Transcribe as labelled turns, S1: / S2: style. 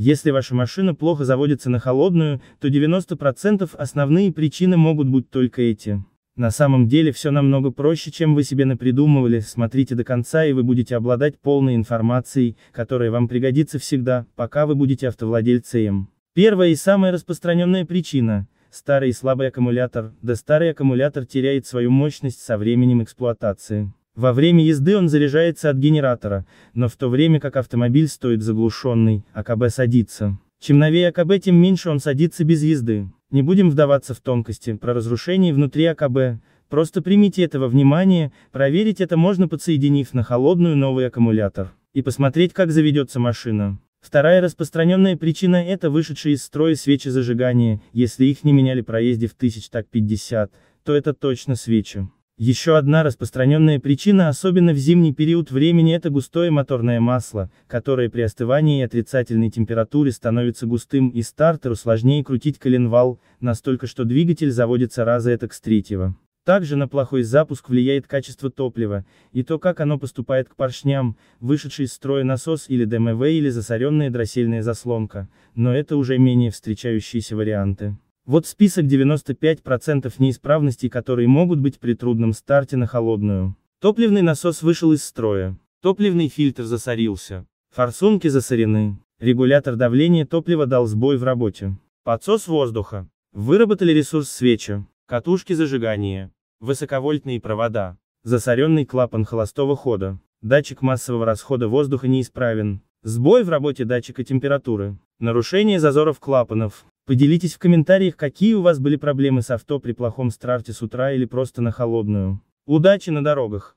S1: Если ваша машина плохо заводится на холодную, то 90% основные причины могут быть только эти. На самом деле все намного проще, чем вы себе напридумывали, смотрите до конца и вы будете обладать полной информацией, которая вам пригодится всегда, пока вы будете автовладельцем. Первая и самая распространенная причина – старый и слабый аккумулятор, да старый аккумулятор теряет свою мощность со временем эксплуатации. Во время езды он заряжается от генератора, но в то время как автомобиль стоит заглушенный, АКБ садится. Чем новее АКБ, тем меньше он садится без езды. Не будем вдаваться в тонкости про разрушение внутри АКБ, просто примите этого внимание, проверить это можно подсоединив на холодную новый аккумулятор. И посмотреть как заведется машина. Вторая распространенная причина это вышедшие из строя свечи зажигания, если их не меняли проезде в тысяч так 50, то это точно свечи. Еще одна распространенная причина, особенно в зимний период времени, это густое моторное масло, которое при остывании и отрицательной температуре становится густым, и стартеру сложнее крутить коленвал, настолько что двигатель заводится раза это с третьего. Также на плохой запуск влияет качество топлива, и то как оно поступает к поршням, вышедший из строя насос или ДМВ или засоренная дроссельная заслонка, но это уже менее встречающиеся варианты. Вот список 95% неисправностей, которые могут быть при трудном старте на холодную. Топливный насос вышел из строя. Топливный фильтр засорился. Форсунки засорены. Регулятор давления топлива дал сбой в работе. Подсос воздуха. Выработали ресурс свечи. Катушки зажигания. Высоковольтные провода. Засоренный клапан холостого хода. Датчик массового расхода воздуха неисправен. Сбой в работе датчика температуры. Нарушение зазоров клапанов. Поделитесь в комментариях, какие у вас были проблемы с авто при плохом старте с утра или просто на холодную. Удачи на дорогах!